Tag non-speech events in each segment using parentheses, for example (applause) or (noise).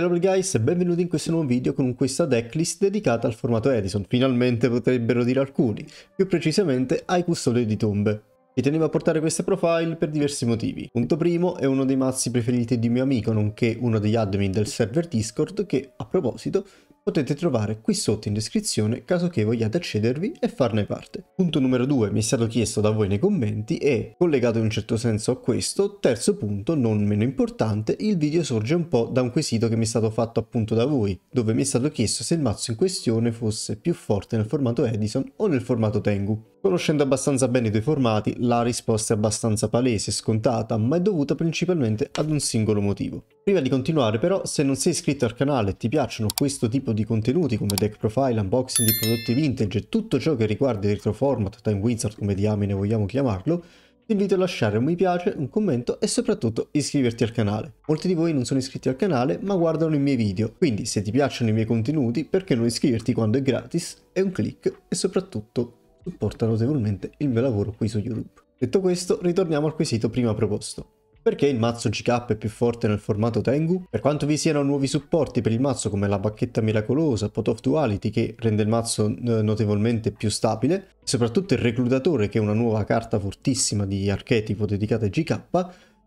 Hello guys e benvenuti in questo nuovo video con questa decklist dedicata al formato Edison, finalmente potrebbero dire alcuni, più precisamente ai custodi di tombe. Mi tenevo a portare queste profile per diversi motivi. Punto primo è uno dei mazzi preferiti di mio amico, nonché uno degli admin del server Discord che, a proposito, potete trovare qui sotto in descrizione caso che vogliate accedervi e farne parte. Punto numero 2 mi è stato chiesto da voi nei commenti e, collegato in un certo senso a questo, terzo punto, non meno importante, il video sorge un po' da un quesito che mi è stato fatto appunto da voi, dove mi è stato chiesto se il mazzo in questione fosse più forte nel formato Edison o nel formato Tengu. Conoscendo abbastanza bene i due formati, la risposta è abbastanza palese e scontata, ma è dovuta principalmente ad un singolo motivo. Prima di continuare però, se non sei iscritto al canale e ti piacciono questo tipo di contenuti come deck profile, unboxing di prodotti vintage e tutto ciò che riguarda il retro format, time wizard come diamine vogliamo chiamarlo, ti invito a lasciare un mi piace, un commento e soprattutto iscriverti al canale. Molti di voi non sono iscritti al canale ma guardano i miei video, quindi se ti piacciono i miei contenuti perché non iscriverti quando è gratis? È un clic e soprattutto supporta notevolmente il mio lavoro qui su YouTube. Detto questo, ritorniamo al quesito prima proposto. Perché il mazzo GK è più forte nel formato Tengu? Per quanto vi siano nuovi supporti per il mazzo come la bacchetta miracolosa, Pot of Duality che rende il mazzo eh, notevolmente più stabile, e soprattutto il reclutatore che è una nuova carta fortissima di archetipo dedicata a GK,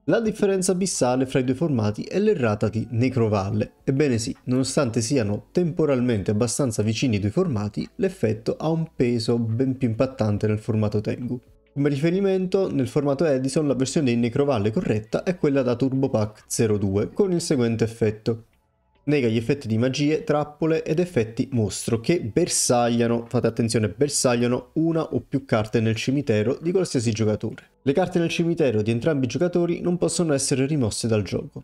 la differenza abissale fra i due formati è l'errata di Necrovalle. Ebbene sì, nonostante siano temporalmente abbastanza vicini i due formati, l'effetto ha un peso ben più impattante nel formato Tengu. Come riferimento, nel formato Edison la versione in Necrovalle corretta è quella da Turbo Pack 02 con il seguente effetto nega gli effetti di magie, trappole ed effetti mostro che bersagliano, fate attenzione, bersagliano una o più carte nel cimitero di qualsiasi giocatore. Le carte nel cimitero di entrambi i giocatori non possono essere rimosse dal gioco.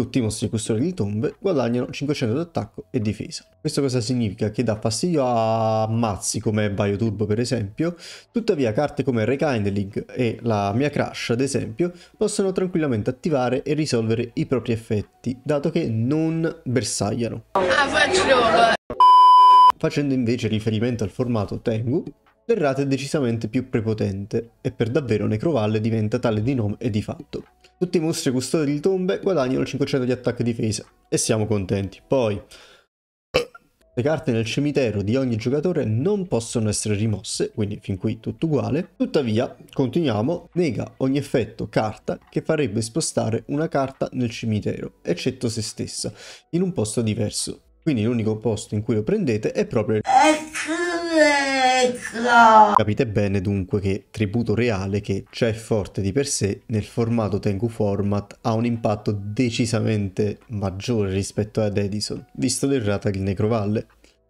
Tutti i mostri custodi di tombe guadagnano 500 d'attacco e difesa. Questo cosa significa? Che dà fastidio a mazzi come Bioturbo per esempio, tuttavia carte come Rekindling e la mia Crash ad esempio possono tranquillamente attivare e risolvere i propri effetti, dato che non bersagliano. Ah, Facendo invece riferimento al formato Tengu, Verrate è decisamente più prepotente e per davvero Necrovalle diventa tale di nome e di fatto. Tutti i mostri custodi di tombe guadagnano 500 di attacco e difesa e siamo contenti. Poi, le carte nel cimitero di ogni giocatore non possono essere rimosse, quindi fin qui tutto uguale. Tuttavia, continuiamo, nega ogni effetto carta che farebbe spostare una carta nel cimitero, eccetto se stessa, in un posto diverso. Quindi l'unico posto in cui lo prendete è proprio... il... Eh, Ecco! Capite bene dunque che Tributo Reale, che già è forte di per sé, nel formato Tengu Format ha un impatto decisamente maggiore rispetto ad Edison, visto l'errata del Necrovalle.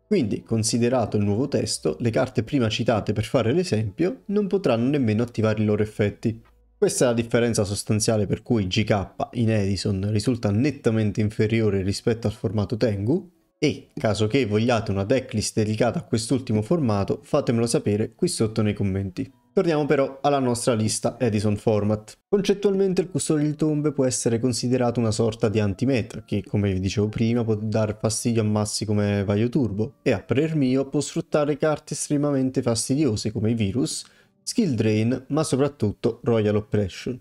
Quindi, considerato il nuovo testo, le carte prima citate per fare l'esempio non potranno nemmeno attivare i loro effetti. Questa è la differenza sostanziale per cui GK in Edison risulta nettamente inferiore rispetto al formato Tengu, e caso che vogliate una decklist dedicata a quest'ultimo formato fatemelo sapere qui sotto nei commenti. Torniamo però alla nostra lista Edison Format. Concettualmente il custode di tombe può essere considerato una sorta di antimetra che, come vi dicevo prima, può dar fastidio a massi come Vaio Turbo e a parer mio può sfruttare carte estremamente fastidiose come i Virus, Skill Drain ma soprattutto Royal Oppression.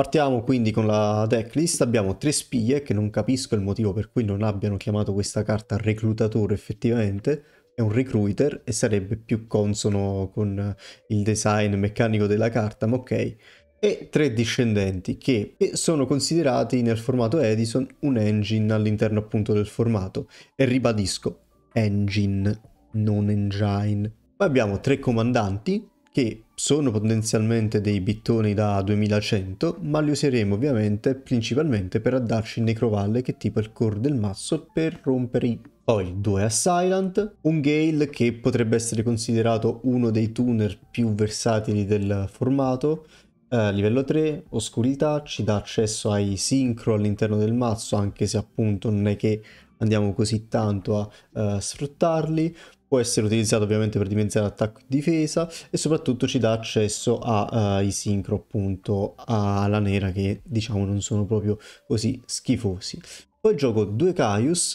Partiamo quindi con la decklist, abbiamo tre spie che non capisco il motivo per cui non abbiano chiamato questa carta reclutatore effettivamente, è un recruiter e sarebbe più consono con il design meccanico della carta, ma ok. E tre discendenti che sono considerati nel formato Edison un engine all'interno appunto del formato e ribadisco engine, non engine. Poi abbiamo tre comandanti che sono potenzialmente dei bittoni da 2100, ma li useremo ovviamente principalmente per addarci in Necrovalle che tipo il core del mazzo per rompere i poi due Assailant, un Gale che potrebbe essere considerato uno dei tuner più versatili del formato, eh, livello 3, oscurità, ci dà accesso ai sincro all'interno del mazzo anche se appunto non è che andiamo così tanto a uh, sfruttarli, può essere utilizzato ovviamente per dimezzare attacco e difesa e soprattutto ci dà accesso ai eh, uh, sincro appunto alla nera che diciamo non sono proprio così schifosi. Poi gioco due Caius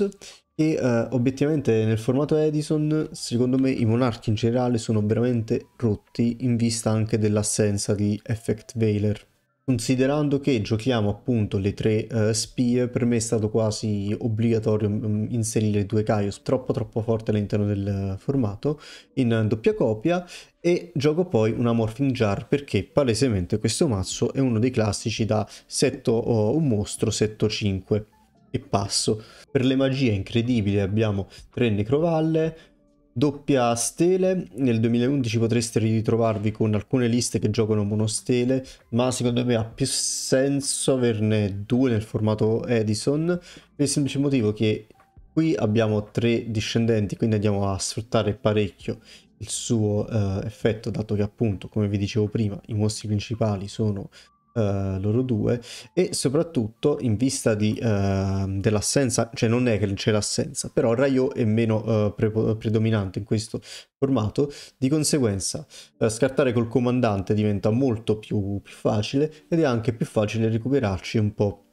e uh, eh, obiettivamente nel formato Edison secondo me i monarchi in generale sono veramente rotti in vista anche dell'assenza di Effect Veiler Considerando che giochiamo appunto le tre uh, spie, per me è stato quasi obbligatorio um, inserire due Kaios troppo troppo forte all'interno del uh, formato in eh, doppia copia e gioco poi una Morphing Jar perché palesemente questo mazzo è uno dei classici da setto oh, un mostro, setto 5 e passo. Per le magie incredibili abbiamo tre Necrovalle, doppia stele nel 2011 potreste ritrovarvi con alcune liste che giocano monostele ma secondo me ha più senso averne due nel formato Edison per il semplice motivo che qui abbiamo tre discendenti quindi andiamo a sfruttare parecchio il suo eh, effetto dato che appunto come vi dicevo prima i mostri principali sono Uh, loro due e soprattutto in vista di, uh, dell'assenza, cioè non è che c'è l'assenza, però Rayo è meno uh, eh, pre- predominante in questo formato, di conseguenza eh, scartare col comandante diventa molto più, più, facile ed è anche più facile recuperarci un po'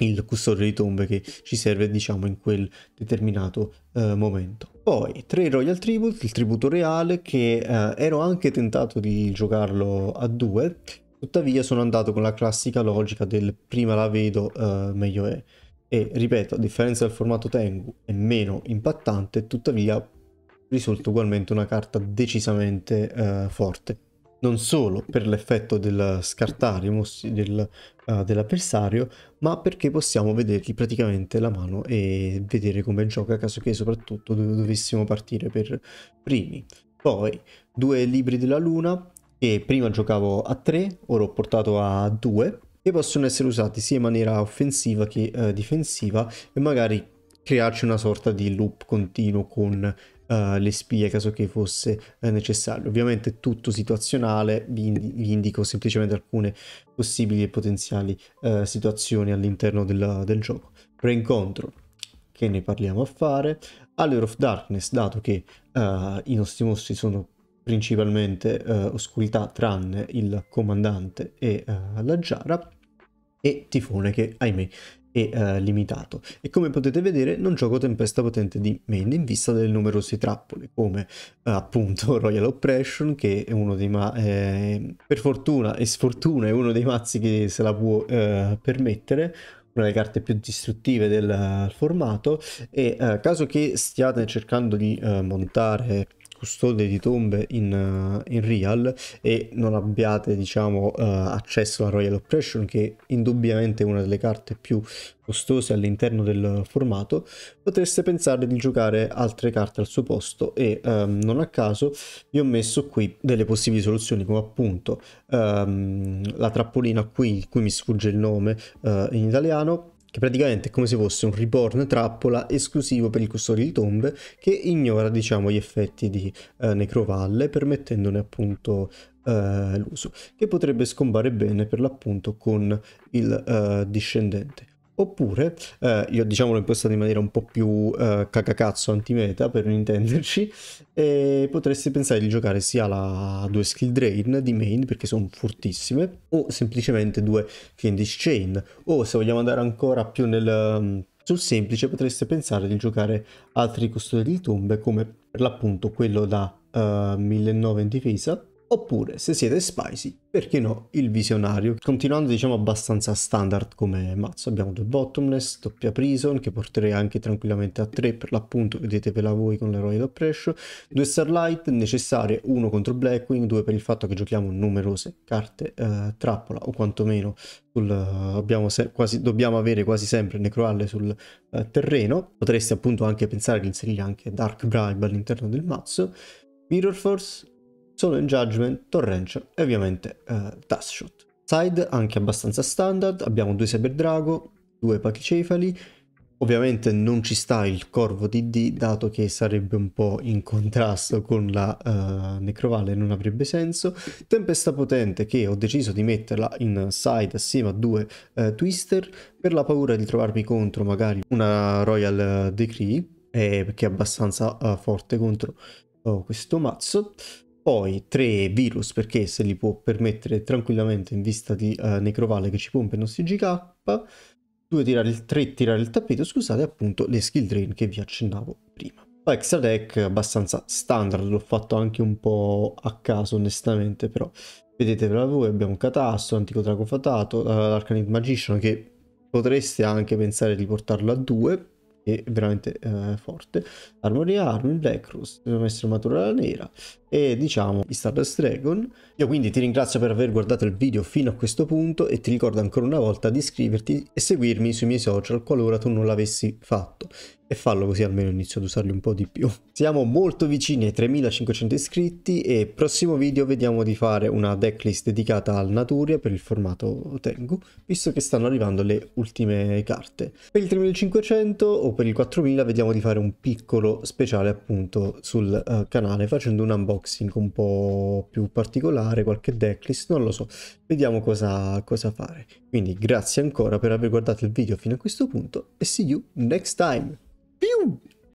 il custode di tombe che ci serve diciamo in quel determinato momento. Poi tre Royal Tribute, il tributo reale che ero anche tentato di giocarlo a due Tuttavia sono andato con la classica logica del prima la vedo eh, meglio è. E ripeto, a differenza del formato Tengu è meno impattante, tuttavia risulta ugualmente una carta decisamente eh, forte. Non solo per l'effetto del scartare i mostri del, uh, dell'avversario, ma perché possiamo vedergli praticamente la mano e vedere come gioca, caso che soprattutto dov- dovessimo partire per primi. Poi, due libri della luna, che prima giocavo a 3, ora ho portato a 2 e possono essere usati sia in maniera offensiva che eh, difensiva e magari crearci una sorta di loop continuo con Uh, le spie caso che fosse uh, necessario. Ovviamente tutto situazionale, vi, indi vi, indico semplicemente alcune possibili e potenziali uh, situazioni all'interno del, del, gioco. Brain Control, che ne parliamo a fare. Allure of Darkness, dato che i nostri mostri sono principalmente eh, oscurità tranne il comandante e eh, la giara e tifone che ahimè è eh, limitato e come potete vedere non gioco tempesta potente di main in vista delle numerose trappole come eh, appunto (laughs) Royal Oppression che è uno dei ma eh, per fortuna e sfortuna è uno dei mazzi che se la può eh, permettere una delle carte più distruttive del formato e caso che stiate cercando di montare custode di tombe in, eh, in Real e non abbiate diciamo uh, accesso a Royal Oppression che indubbiamente è una delle carte più costose all'interno del formato potreste pensare di giocare altre carte al suo posto e um, non a caso vi ho messo qui delle possibili soluzioni come appunto um, la trappolina qui cui mi sfugge il nome uh, in italiano che praticamente è come se fosse un reborn trappola esclusivo per il custode di tombe che ignora diciamo gli effetti di eh, necrovalle permettendone appunto eh, l'uso che potrebbe scombare bene per l'appunto con il eh, discendente Oppure, eh, io diciamo l'ho impostato in maniera un po' più eh, cacacazzo antimeta per non intenderci, e potresti pensare di giocare sia la due skill drain di main perché sono fortissime, o semplicemente due Candice Chain, o se vogliamo andare ancora più nel, mm, sul semplice potreste pensare di giocare altri custodi di tombe come per l'appunto quello da uh, eh, 1009 in difesa oppure se siete spicy, perché no, il visionario. Continuando diciamo abbastanza standard come mazzo, abbiamo due bottomless, doppia prison che porterei anche tranquillamente a tre, per l'appunto, vedetevela voi con l'eroe d'opprescio, due starlight necessarie, uno contro Blackwing, due per il fatto che giochiamo numerose carte eh, trappola o quantomeno sul, eh, abbiamo quasi, dobbiamo avere quasi sempre necroalle sul eh, terreno, potreste appunto anche pensare di inserire anche Dark Bribe all'interno del mazzo. Mirror Force, solo in Judgment, Torrential e ovviamente eh, Taskshot. Side anche abbastanza standard, abbiamo due Saber Drago, due Pachicefali, ovviamente non ci sta il Corvo DD dato che sarebbe un po' in contrasto con la uh, Necrovale, non avrebbe senso. Tempesta Potente che ho deciso di metterla in side assieme a due uh, Twister per la paura di trovarmi contro magari una Royal eh, Decree eh, perché è abbastanza uh, forte contro oh, questo mazzo poi tre virus perché se li può permettere tranquillamente in vista di uh, Necrovale che ci pompa i nostri GK, 2 tirare il 3 tirare il tappeto, scusate appunto le skill drain che vi accennavo prima. Poi extra deck abbastanza standard, l'ho fatto anche un po' a caso onestamente però vedete vedetevela voi, abbiamo Catasso, Antico Drago Fatato, uh, eh, l'Arcanid Magician che potreste anche pensare di portarlo a 2 è veramente eh, forte. Armoria Armin, Blackroos, dobbiamo essere matura nera e diciamo Stardust Dragon. Io quindi ti ringrazio per aver guardato il video fino a questo punto e ti ricordo ancora una volta di iscriverti e seguirmi sui miei social qualora tu non l'avessi fatto e fallo così almeno inizio ad usarli un po' di più. Siamo molto vicini ai 3500 iscritti e prossimo video vediamo di fare una decklist dedicata al Naturia per il formato Tengu, visto che stanno arrivando le ultime carte. Per il 3500 o per il 4000 vediamo di fare un piccolo speciale appunto sul uh, canale facendo un unboxing un po' più particolare, qualche decklist, non lo so, vediamo cosa, cosa fare. Quindi grazie ancora per aver guardato il video fino a questo punto e see you next time! Piu!